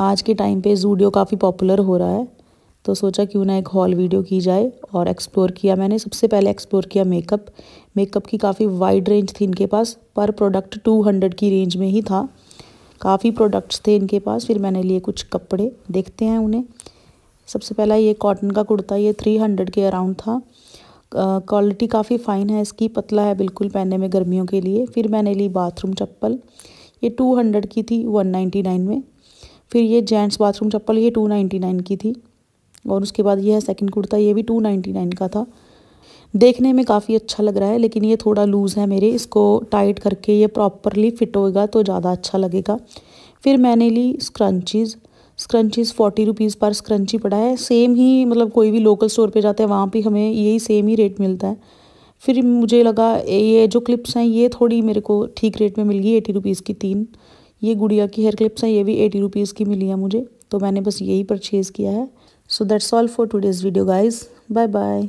आज के टाइम पे जूडियो काफ़ी पॉपुलर हो रहा है तो सोचा क्यों ना एक हॉल वीडियो की जाए और एक्सप्लोर किया मैंने सबसे पहले एक्सप्लोर किया मेकअप मेकअप की काफ़ी वाइड रेंज थी इनके पास पर प्रोडक्ट टू हंड्रेड की रेंज में ही था काफ़ी प्रोडक्ट्स थे इनके पास फिर मैंने लिए कुछ कपड़े देखते हैं उन्हें सबसे पहला ये कॉटन का कुर्ता ये थ्री हंड्रेड के अराउंड था क्वालिटी काफ़ी फ़ाइन है इसकी पतला है बिल्कुल पहनने में गर्मियों के लिए फिर मैंने ली बाथरूम चप्पल ये टू हंड्रेड की थी वन नाइन्टी नाइन में फिर ये जेंट्स बाथरूम चप्पल ये टू नाइन्टी नाइन की थी और उसके बाद यह सेकंड कुर्ता ये भी टू नाइन्टी नाइन का था देखने में काफ़ी अच्छा लग रहा है लेकिन ये थोड़ा लूज़ है मेरे इसको टाइट करके ये प्रॉपरली फिट होएगा तो ज़्यादा अच्छा लगेगा फिर मैंने ली स्क्रंचीज़ स्क्रंचीज़ फोर्टी रुपीज़ पर स्क्रंची पड़ा है सेम ही मतलब कोई भी लोकल स्टोर पर जाते हैं वहाँ पर हमें यही सेम ही रेट मिलता है फिर मुझे लगा ये जो क्लिप्स हैं ये थोड़ी मेरे को ठीक रेट में मिल गई एटी रुपीज़ की तीन ये गुड़िया की हेयर क्लिप्स हैं ये भी एटी रुपीज़ की मिली है मुझे तो मैंने बस यही परचेज़ किया है so that's all for today's video guys bye bye